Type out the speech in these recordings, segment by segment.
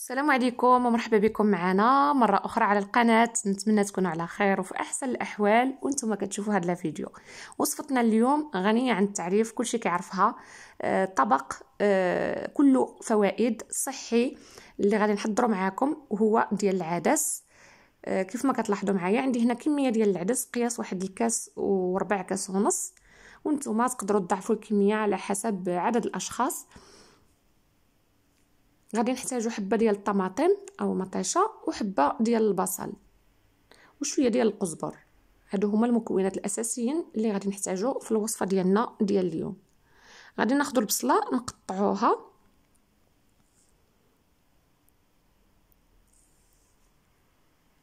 السلام عليكم ومرحبا بكم معنا مرة أخرى على القناة نتمنى تكونوا على خير وفي أحسن الأحوال وانتم كتشوفوا هذا الفيديو وصفتنا اليوم غنية عن التعريف كل شيء كيعرفها آه طبق آه كله فوائد صحي اللي غادي نحضره معاكم وهو ديال العدس آه كيف ما كتلاحظوا معايا عندي هنا كمية ديال العدس قياس واحد الكاس وربع كاس ونص وانتم تقدروا تضعفوا الكمية على حسب عدد الأشخاص آه غادي نحتاجو حبه ديال الطماطم او مطيشه وحبه ديال البصل وشويه ديال القزبر هادو هما المكونات الاساسيين اللي غادي نحتاجو في الوصفه ديالنا ديال اليوم غادي ناخذ البصله نقطعوها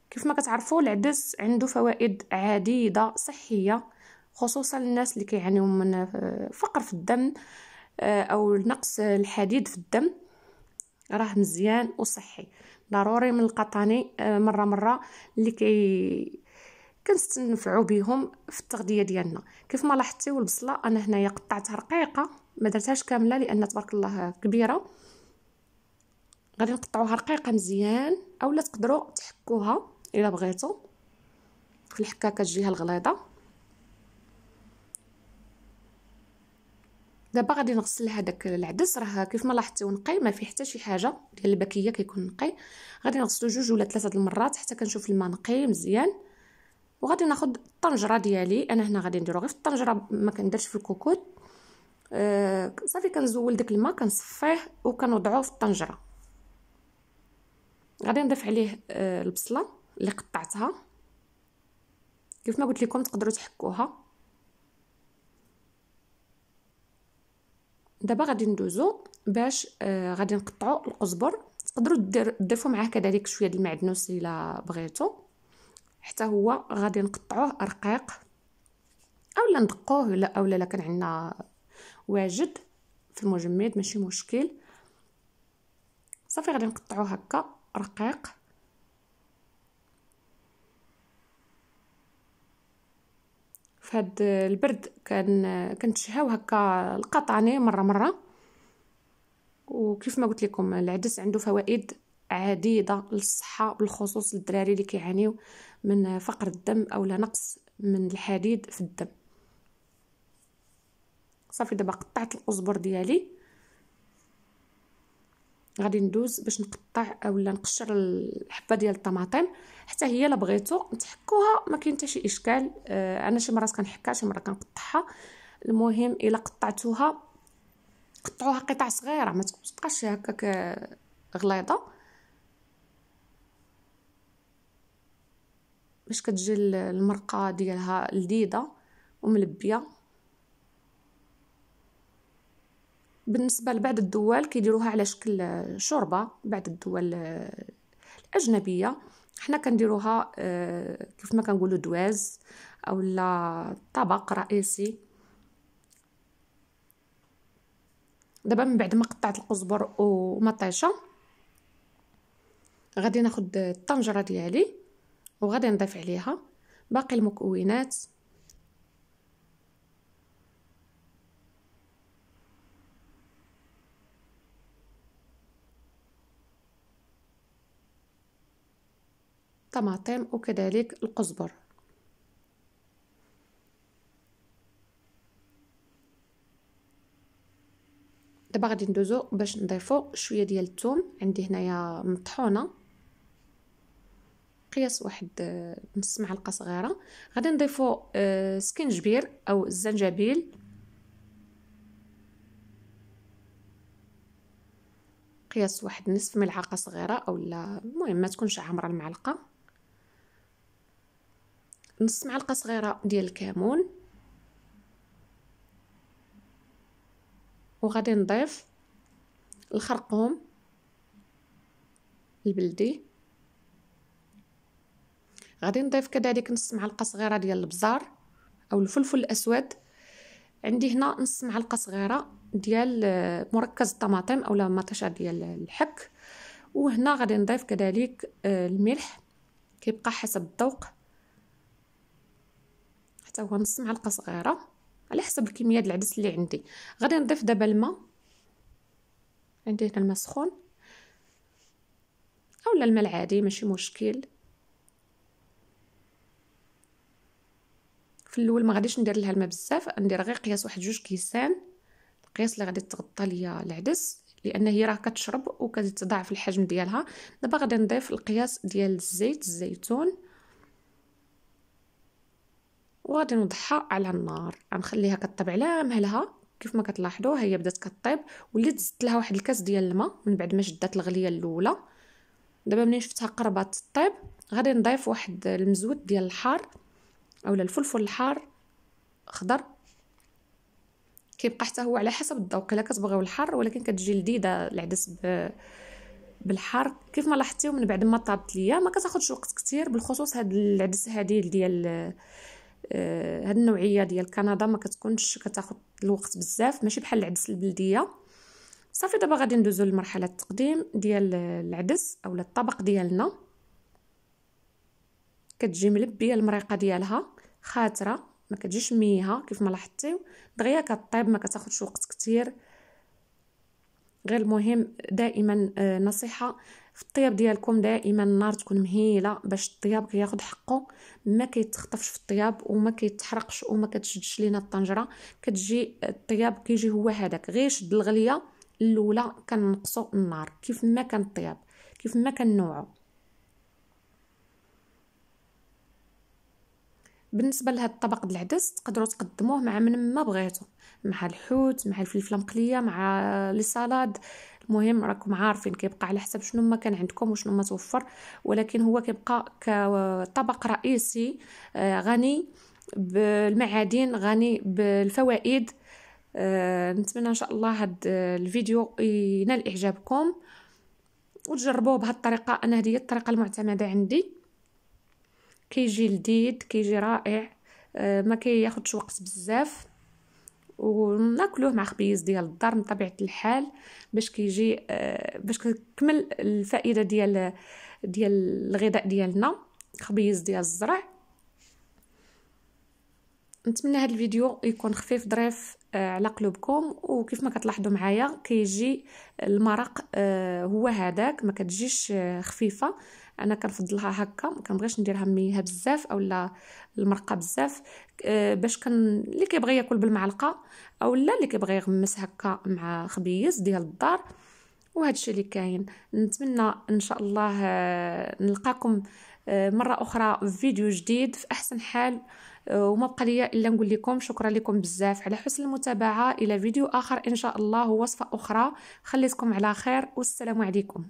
كيف ما كتعرفوا العدس عنده فوائد عديده صحيه خصوصا الناس اللي كيعانيو من آه، فقر في الدم آه، او نقص الحديد في الدم راه مزيان وصحي ضروري من القطاني آه، مره مره اللي كي كنستنفعوا بهم في التغذيه ديالنا كيف ما لاحظتي البصله انا هنايا قطعتها رقيقه ما درتهاش كامله لان تبارك الله كبيره غادي نقطعوها رقيقه مزيان اولا تقدروا تحكوها الا بغيتو في الحكاكه كتجيها الغليظه دابا غادي نغسل هذاك العدس راه كيف ما لاحظتوا نقي ما فيه حتى شي حاجه ديال البكيه كيكون نقي غادي نغسلو جوج ولا ثلاثه المرات حتى كنشوف الماء نقي مزيان وغادي ناخد الطنجره ديالي انا هنا غادي نديرو غير في الطنجره ما كنديرش في الكوكوت آه صافي كنزول داك الماء كنصفيه وكنوضعوه في الطنجره غادي نضيف عليه آه البصله اللي قطعتها كيف ما قلت لكم تقدروا تحكوها دابا غادي ندوزو باش آه غادي نقطعو القزبر تقدروا تضيفوا معاه كذلك شويه ديال المعدنوس الا بغيتو حتى هو غادي نقطعوه رقيق اولا ندقوه لا اولا الا كان عندنا واجد في المجمد ماشي مشكل صافي غادي نقطعوه هكا رقيق في هاد البرد كان كنتشهاو هكا القطاني مره مره وكيف ما قلت لكم العدس عنده فوائد عديده للصحه بالخصوص للدراري اللي كيعانيو من فقر الدم او لا نقص من الحديد في الدم صافي دابا قطعت القزبر ديالي غادي ندوز باش نقطع اولا نقشر الحبه ديال الطماطم حتى هي الا بغيتو نتحكوها ما كاين حتى شي اشكال آه انا شي مرات كنحكها شي مرات كنقطعها المهم الا قطعتوها قطعوها قطع صغيره ما تبقاش هكاك آه، غليظه باش كتجي المرقه ديالها لذيذه وملبيه بالنسبه لبعض الدول كيديروها على شكل شوربه بعض الدول آه، الاجنبيه حنا كنديروها آه، كيف ما كنقولوا دواز اولا طبق رئيسي دابا من بعد ما قطعت القزبر ومطيشه غادي ناخد الطنجره ديالي وغادي نضيف عليها باقي المكونات الطماطم وكذلك القزبر دابا غادي ندوزو باش نضيفو شويه ديال الثوم عندي هنايا مطحونه قياس واحد نص معلقه صغيره غادي نضيفو آه، سكنجبير او الزنجبيل قياس واحد نصف ملعقه صغيره اولا المهم ما تكونش عامره المعلقه نص معلقه صغيره ديال الكمون وغادي نضيف الخرقوم البلدي غادي نضيف كذلك نص معلقه صغيره ديال البزار او الفلفل الاسود عندي هنا نص معلقه صغيره ديال آه، مركز الطماطم اولا مطيشه ديال الحك وهنا غادي نضيف كذلك آه، الملح كيبقى حسب الذوق حتى هو نص معلقه صغيره على حسب الكميه ديال العدس اللي عندي غادي نضيف دابا الماء عندي هنا الماء سخون اولا الماء العادي ماشي مشكل في الاول ما غاديش ندير لها الماء بزاف ندير غير قياس واحد جوج كيسان القياس اللي غادي تغطى ليا العدس لان هي راه كتشرب وكتضاعف الحجم ديالها دابا غادي نضيف القياس ديال الزيت الزيتون وغادي نوضحها على النار غنخليها كطيب على مهلها كيف ما كتلاحظوا هي بدات كطيب وليت زدت لها واحد الكاس ديال الماء من بعد ما شدات الغليه الاولى دابا منين شفتها قربات طيب غادي نضيف واحد المزود ديال الحار اولا الفلفل الحار خضر كيبقى حتى هو على حسب الذوق الا كتبغيو الحار ولكن كتجي لذيذه العدس ب... بالحار كيف ما لاحظتيو من بعد ما طابت ليا ما كتاخذش وقت كثير بالخصوص هاد العدس هادي ديال هاد آه، النوعيه ديال كندا ما كتكونش كتاخد الوقت بزاف ماشي بحال العدس البلديه صافي دابا غادي ندوزو لمرحله التقديم ديال العدس اولا الطبق ديالنا كتجي ملبيه المريقه ديالها خاطره ما كتجيش ميها كيف ما لاحظتيو دغيا كطيب ما كتاخدش وقت كتير غير المهم دائما آه، نصيحه في الطياب ديالكم دائما النار تكون مهيله باش الطياب ياخذ حقه ما كيتخطفش في الطياب وما كيتحرقش وما كتشدش لينا الطنجره كتجي الطياب كيجي هو هذاك غير شد الغليه الاولى كنقصوا النار كيف ما كان الطياب كيف ما نوعه بالنسبه لهذا الطبق د العدس تقدروا تقدموه مع من ما بغيتو مع الحوت مع الفلفله مقليه مع لي سالاد مهم راكم عارفين كيبقى على حسب شنو ما كان عندكم وشنو ما توفر ولكن هو كيبقى كطبق رئيسي آه، غني بالمعادن غني بالفوائد آه، نتمنى ان شاء الله هاد آه، الفيديو ينال اعجابكم وتجربوه بهاد الطريقه انا هذه هي الطريقه المعتمده عندي كيجي لذيذ كيجي رائع ما كياخذش وقت بزاف وناكلوه مع خبيز ديال الدار من طبيعه الحال باش كيجي آه، باش كتكمل الفائده ديال ديال الغذاء ديالنا خبيز ديال الزرع نتمنى هذا الفيديو يكون خفيف ظريف آه، على قلوبكم وكيف ما كتلاحظوا معايا كيجي المرق آه، هو هذاك ما كتجيش خفيفه انا كنفضلها هكا ما كنبغيش نديرها مليها بزاف اولا المرقه بزاف آه، باش كان اللي كيبغي ياكل بالمعلقه اولا اللي كيبغي يغمس هكا مع خبيز ديال الدار وهذا الشيء اللي كاين نتمنى ان شاء الله آه، نلقاكم آه، مره اخرى في فيديو جديد في احسن حال وما بقى ليا الا نقول لكم شكرا لكم بزاف على حسن المتابعه الى فيديو اخر ان شاء الله وصفه اخرى خليتكم على خير والسلام عليكم